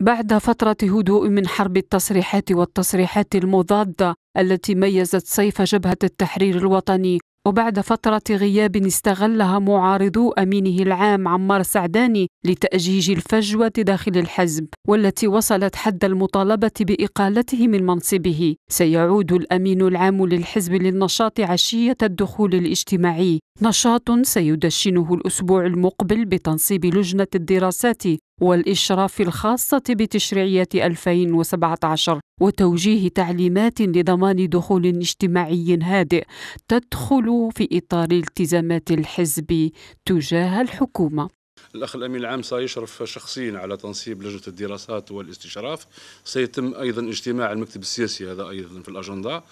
بعد فترة هدوء من حرب التصريحات والتصريحات المضادة التي ميزت صيف جبهة التحرير الوطني وبعد فترة غياب استغلها معارضو أمينه العام عمار سعداني لتأجيج الفجوة داخل الحزب والتي وصلت حد المطالبة بإقالته من منصبه سيعود الأمين العام للحزب للنشاط عشية الدخول الاجتماعي نشاط سيدشنه الأسبوع المقبل بتنصيب لجنة الدراسات والإشراف الخاصة بتشريعية 2017 وتوجيه تعليمات لضمان دخول اجتماعي هادئ تدخل في إطار التزامات الحزب تجاه الحكومة الأخ الأمين العام سيشرف شخصيا على تنصيب لجنة الدراسات والاستشراف سيتم أيضا اجتماع المكتب السياسي هذا أيضا في الأجندة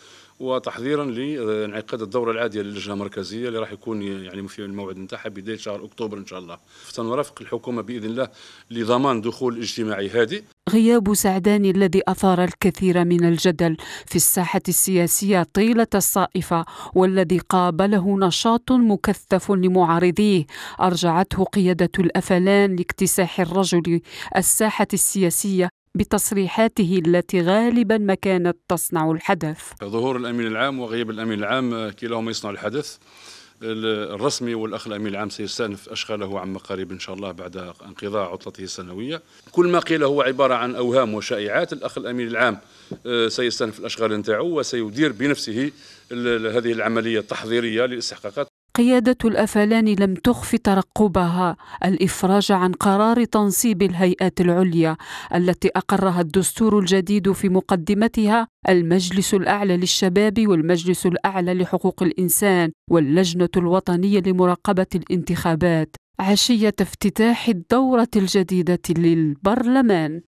وتحضيرا لانعقاد الدورة العادية للجنة المركزية اللي راح يكون يعني في الموعد نتاعها بداية شهر أكتوبر إن شاء الله سنرافق الحكومة بإذن الله لضمان دخول اجتماعي هادئ غياب سعدان الذي اثار الكثير من الجدل في الساحه السياسيه طيله الصائفه والذي قابله نشاط مكثف لمعارضيه ارجعته قياده الافلان لاكتساح الرجل الساحه السياسيه بتصريحاته التي غالبا ما كانت تصنع الحدث ظهور الامين العام وغياب الامين العام كلاهما يصنع الحدث الرسمي والاخ الامين العام سيستأنف أشغاله عما قريب إن شاء الله بعد انقضاء عطلته السنوية كل ما قيل هو عبارة عن أوهام وشائعات الأخ الأمين العام آه، سيستأنف الأشغال نتاعو وسيدير بنفسه هذه العملية التحضيرية للاستحقاقات قيادة الأفلان لم تخف ترقبها الإفراج عن قرار تنصيب الهيئات العليا التي أقرها الدستور الجديد في مقدمتها المجلس الأعلى للشباب والمجلس الأعلى لحقوق الإنسان واللجنة الوطنية لمراقبة الانتخابات عشية افتتاح الدورة الجديدة للبرلمان